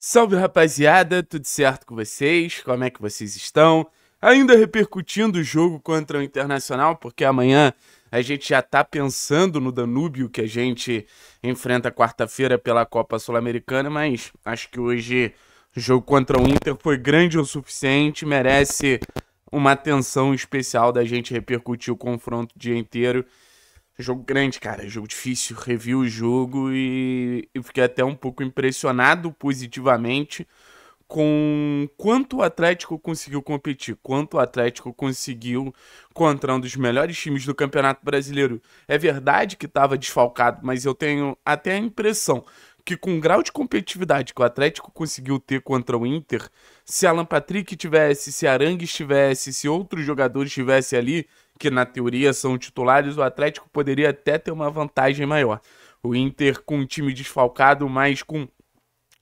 Salve rapaziada, tudo certo com vocês? Como é que vocês estão? Ainda repercutindo o jogo contra o Internacional, porque amanhã a gente já tá pensando no Danúbio que a gente enfrenta quarta-feira pela Copa Sul-Americana, mas acho que hoje o jogo contra o Inter foi grande o suficiente, merece uma atenção especial da gente repercutir o confronto o dia inteiro Jogo grande, cara. Jogo difícil. Revi o jogo e, e fiquei até um pouco impressionado positivamente com quanto o Atlético conseguiu competir, quanto o Atlético conseguiu contra um dos melhores times do Campeonato Brasileiro. É verdade que estava desfalcado, mas eu tenho até a impressão que com o grau de competitividade que o Atlético conseguiu ter contra o Inter, se Alan Patrick tivesse, se Arangues tivesse, se outros jogadores estivessem ali, que na teoria são titulares, o Atlético poderia até ter uma vantagem maior. O Inter com um time desfalcado, mas com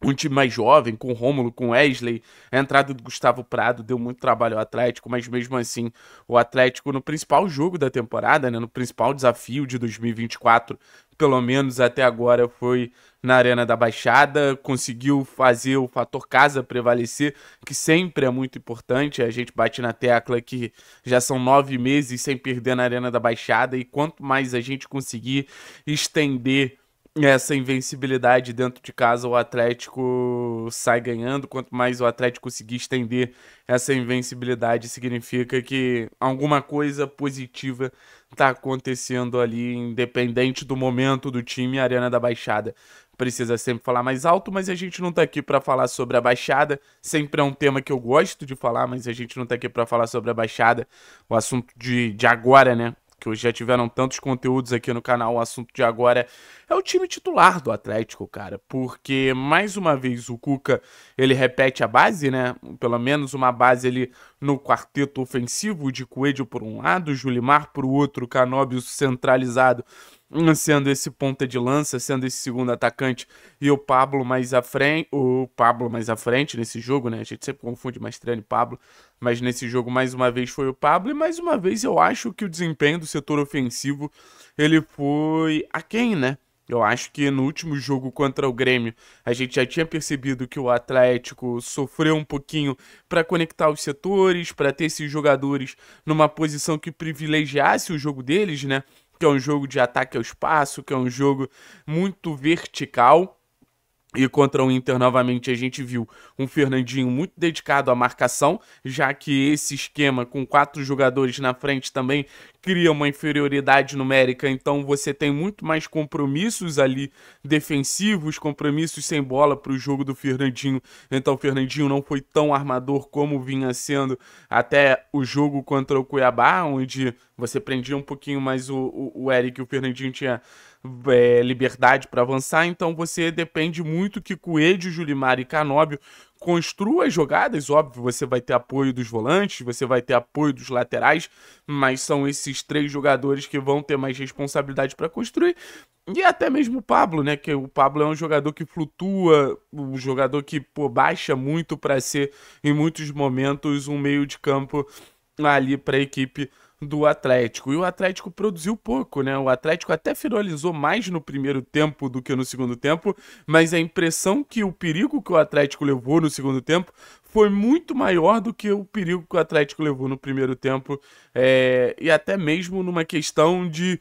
um time mais jovem, com Rômulo, com Wesley, a entrada do Gustavo Prado deu muito trabalho ao Atlético, mas mesmo assim, o Atlético no principal jogo da temporada, né, no principal desafio de 2024, pelo menos até agora, foi na Arena da Baixada, conseguiu fazer o fator casa prevalecer, que sempre é muito importante. A gente bate na tecla que já são nove meses sem perder na Arena da Baixada, e quanto mais a gente conseguir estender essa invencibilidade dentro de casa, o Atlético sai ganhando. Quanto mais o Atlético conseguir estender essa invencibilidade, significa que alguma coisa positiva está acontecendo ali, independente do momento do time. A Arena da Baixada precisa sempre falar mais alto, mas a gente não está aqui para falar sobre a Baixada. Sempre é um tema que eu gosto de falar, mas a gente não está aqui para falar sobre a Baixada. O assunto de, de agora, né? que hoje já tiveram tantos conteúdos aqui no canal, o assunto de agora é o time titular do Atlético, cara. Porque, mais uma vez, o Cuca, ele repete a base, né? Pelo menos uma base ali no quarteto ofensivo, de Coelho por um lado, Julimar por outro, Canóbio centralizado sendo esse ponta de lança, sendo esse segundo atacante e o Pablo mais à frente, o Pablo mais à frente nesse jogo, né? A gente sempre confunde Mastrani e Pablo, mas nesse jogo mais uma vez foi o Pablo e mais uma vez eu acho que o desempenho do setor ofensivo ele foi a quem, né? Eu acho que no último jogo contra o Grêmio, a gente já tinha percebido que o Atlético sofreu um pouquinho para conectar os setores, para ter esses jogadores numa posição que privilegiasse o jogo deles, né? que é um jogo de ataque ao espaço, que é um jogo muito vertical. E contra o Inter, novamente, a gente viu um Fernandinho muito dedicado à marcação, já que esse esquema com quatro jogadores na frente também cria uma inferioridade numérica, então você tem muito mais compromissos ali defensivos, compromissos sem bola para o jogo do Fernandinho. Então o Fernandinho não foi tão armador como vinha sendo até o jogo contra o Cuiabá, onde você prendia um pouquinho mais o, o, o Eric, o Fernandinho tinha é, liberdade para avançar, então você depende muito que Coelho, Julimar e Canóbio construam as jogadas, óbvio, você vai ter apoio dos volantes, você vai ter apoio dos laterais, mas são esses três jogadores que vão ter mais responsabilidade para construir. E até mesmo o Pablo, né? Que o Pablo é um jogador que flutua, um jogador que pô, baixa muito para ser, em muitos momentos, um meio de campo ali para a equipe do Atlético. E o Atlético produziu pouco, né? O Atlético até finalizou mais no primeiro tempo do que no segundo tempo, mas a impressão que o perigo que o Atlético levou no segundo tempo foi muito maior do que o perigo que o Atlético levou no primeiro tempo, é... e até mesmo numa questão de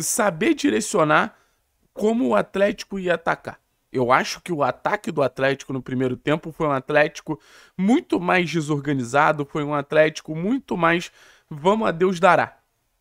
saber direcionar como o Atlético ia atacar. Eu acho que o ataque do Atlético no primeiro tempo foi um Atlético muito mais desorganizado, foi um Atlético muito mais vamos a Deus dará.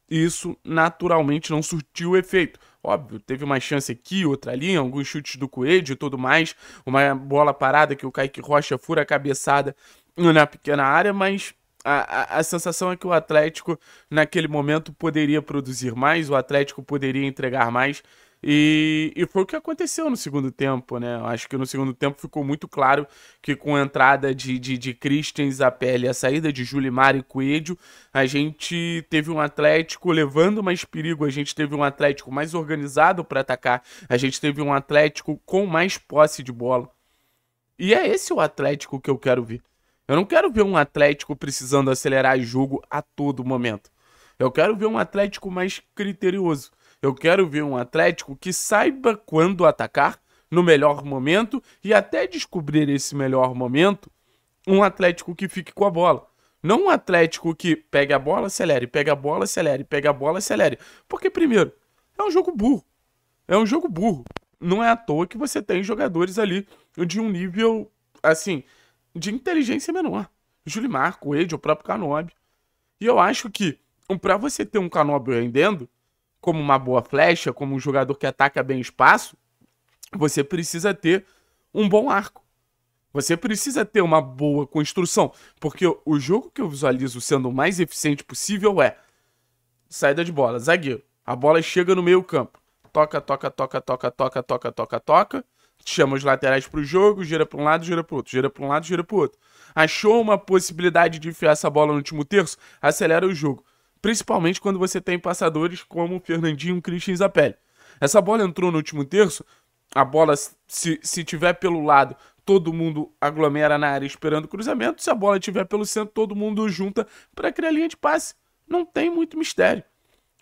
Isso naturalmente não surtiu efeito. Óbvio, teve uma chance aqui, outra ali, alguns chutes do Coelho e tudo mais. Uma bola parada que o Kaique Rocha fura a cabeçada na pequena área, mas a, a, a, sensação é que o Atlético, naquele momento, poderia produzir mais, o Atlético poderia entregar mais. E, e foi o que aconteceu no segundo tempo, né? Acho que no segundo tempo ficou muito claro que com a entrada de, de, de Christian Isapelli, a saída de Julimar e Coelho, a gente teve um Atlético levando mais perigo, a gente teve um Atlético mais organizado para atacar, a gente teve um Atlético com mais posse de bola. E é esse o Atlético que eu quero ver. Eu não quero ver um Atlético precisando acelerar jogo a todo momento. Eu quero ver um Atlético mais criterioso. Eu quero ver um Atlético que saiba quando atacar no melhor momento e até descobrir esse melhor momento, um Atlético que fique com a bola. Não um Atlético que pegue a bola, acelere, pega a bola, acelere, pega a bola, acelere. Porque, primeiro, é um jogo burro. É um jogo burro. Não é à toa que você tem jogadores ali de um nível, assim, de inteligência menor. Júlio Marco, Ed, o próprio Canob. E eu acho que, para você ter um Canob rendendo, como uma boa flecha, como um jogador que ataca bem espaço, você precisa ter um bom arco. Você precisa ter uma boa construção, porque o jogo que eu visualizo sendo o mais eficiente possível é saída de bola, zagueiro. A bola chega no meio-campo. Toca, toca, toca, toca, toca, toca, toca, toca. Chama os laterais para o jogo, gira para um lado, gira para outro, gira para um lado, gira para outro. Achou uma possibilidade de enfiar essa bola no último terço? Acelera o jogo principalmente quando você tem passadores como Fernandinho e Christian Zapelli. Essa bola entrou no último terço, a bola, se, se tiver pelo lado, todo mundo aglomera na área esperando o cruzamento, se a bola tiver pelo centro, todo mundo junta para criar linha de passe. Não tem muito mistério.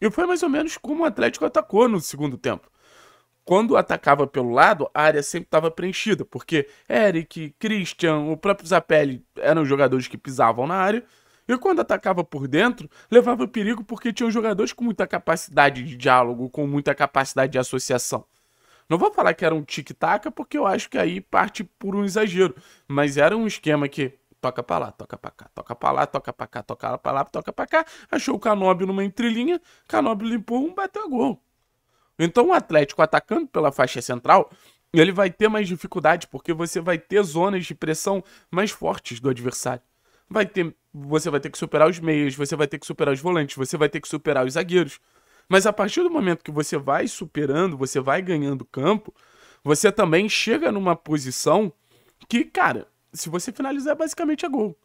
E foi mais ou menos como o Atlético atacou no segundo tempo. Quando atacava pelo lado, a área sempre estava preenchida, porque Eric, Christian, o próprio Zapelli eram jogadores que pisavam na área e quando atacava por dentro, levava perigo porque tinham jogadores com muita capacidade de diálogo, com muita capacidade de associação. Não vou falar que era um tic-tac, porque eu acho que aí parte por um exagero. Mas era um esquema que toca pra lá, toca pra cá, toca pra lá, toca pra cá, toca pra lá, toca pra cá. Achou o Canóbio numa entrelinha, Canóbio limpou um, bateu a gol. Então o Atlético atacando pela faixa central, ele vai ter mais dificuldade, porque você vai ter zonas de pressão mais fortes do adversário vai ter, você vai ter que superar os meios, você vai ter que superar os volantes, você vai ter que superar os zagueiros. Mas a partir do momento que você vai superando, você vai ganhando campo, você também chega numa posição que, cara, se você finalizar, é basicamente é gol.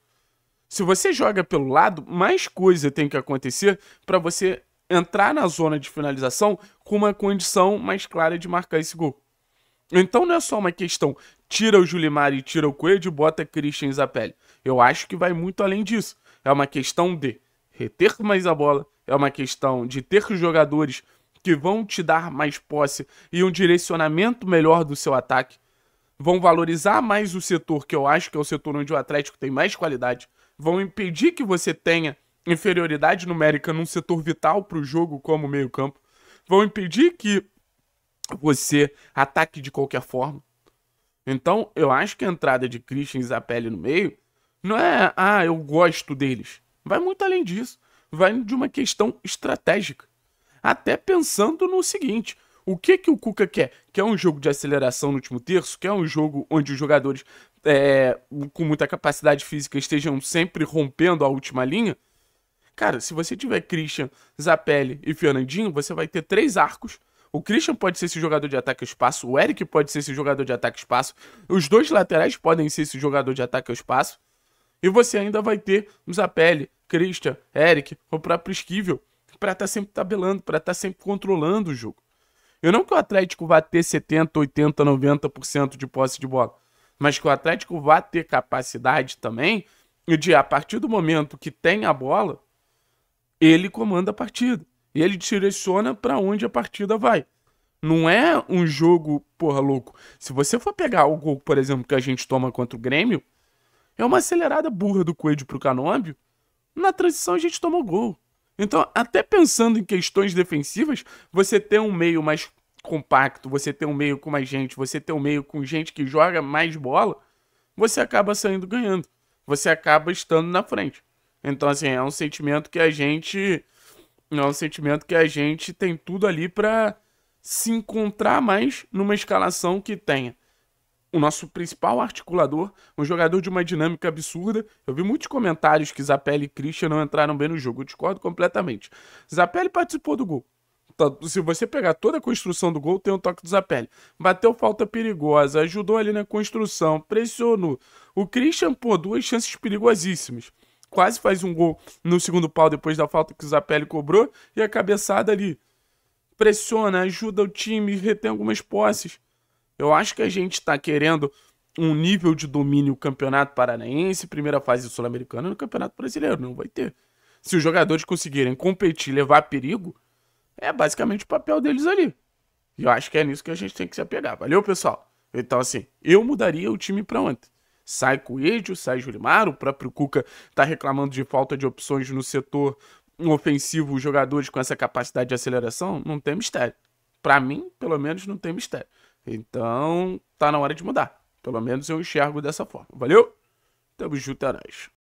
Se você joga pelo lado, mais coisa tem que acontecer para você entrar na zona de finalização com uma condição mais clara de marcar esse gol. Então não é só uma questão tira o Julimar e tira o Coelho e bota Christian Zapelli. Eu acho que vai muito além disso. É uma questão de reter mais a bola, é uma questão de ter jogadores que vão te dar mais posse e um direcionamento melhor do seu ataque. Vão valorizar mais o setor, que eu acho que é o setor onde o Atlético tem mais qualidade. Vão impedir que você tenha inferioridade numérica num setor vital para o jogo, como o meio-campo. Vão impedir que você ataque de qualquer forma. Então, eu acho que a entrada de Christian Zapelli no meio não é, ah, eu gosto deles. Vai muito além disso. Vai de uma questão estratégica. Até pensando no seguinte: o que que o Cuca quer? Quer um jogo de aceleração no último terço? Quer um jogo onde os jogadores é, com muita capacidade física estejam sempre rompendo a última linha? Cara, se você tiver Christian, Zapelli e Fernandinho, você vai ter três arcos o Christian pode ser esse jogador de ataque ao espaço, o Eric pode ser esse jogador de ataque ao espaço, os dois laterais podem ser esse jogador de ataque ao espaço. E você ainda vai ter o Zapelli, Christian, Eric, o próprio Esquivel, para estar tá sempre tabelando, para estar tá sempre controlando o jogo. Eu não que o Atlético vá ter 70, 80, 90% de posse de bola, mas que o Atlético vá ter capacidade também de, a partir do momento que tem a bola, ele comanda a partida. E ele direciona para onde a partida vai. Não é um jogo, porra, louco. Se você for pegar o gol, por exemplo, que a gente toma contra o Grêmio, é uma acelerada burra do Coelho pro Canóbio. Na transição a gente tomou gol. Então, até pensando em questões defensivas, você ter um meio mais compacto, você ter um meio com mais gente, você ter um meio com gente que joga mais bola, você acaba saindo ganhando. Você acaba estando na frente. Então, assim, é um sentimento que a gente. É um sentimento que a gente tem tudo ali para se encontrar mais numa escalação que tenha o nosso principal articulador, um jogador de uma dinâmica absurda. Eu vi muitos comentários que Zapelli e Christian não entraram bem no jogo. Eu discordo completamente. Zapelli participou do gol. Tá, se você pegar toda a construção do gol, tem um toque do Zapelli. Bateu falta perigosa, ajudou ali na construção, pressionou. O Christian, pô, duas chances perigosíssimas. Quase faz um gol no segundo pau depois da falta que o Zapelli cobrou. E a cabeçada ali. Pressiona, ajuda o time, retém algumas posses eu acho que a gente está querendo um nível de domínio Campeonato Paranaense, primeira fase do Sul-Americano no Campeonato Brasileiro. Não vai ter. Se os jogadores conseguirem competir, levar perigo, é basicamente o papel deles ali. E eu acho que é nisso que a gente tem que se apegar. Valeu, pessoal? Então, assim, eu mudaria o time para ontem. Sai Coelho, sai Julimar, o próprio Cuca está reclamando de falta de opções no setor ofensivo, jogadores com essa capacidade de aceleração, não tem mistério. Para mim, pelo menos, não tem mistério. Então, tá na hora de mudar. Pelo menos eu enxergo dessa forma. Valeu? Tamo junto, é nóis.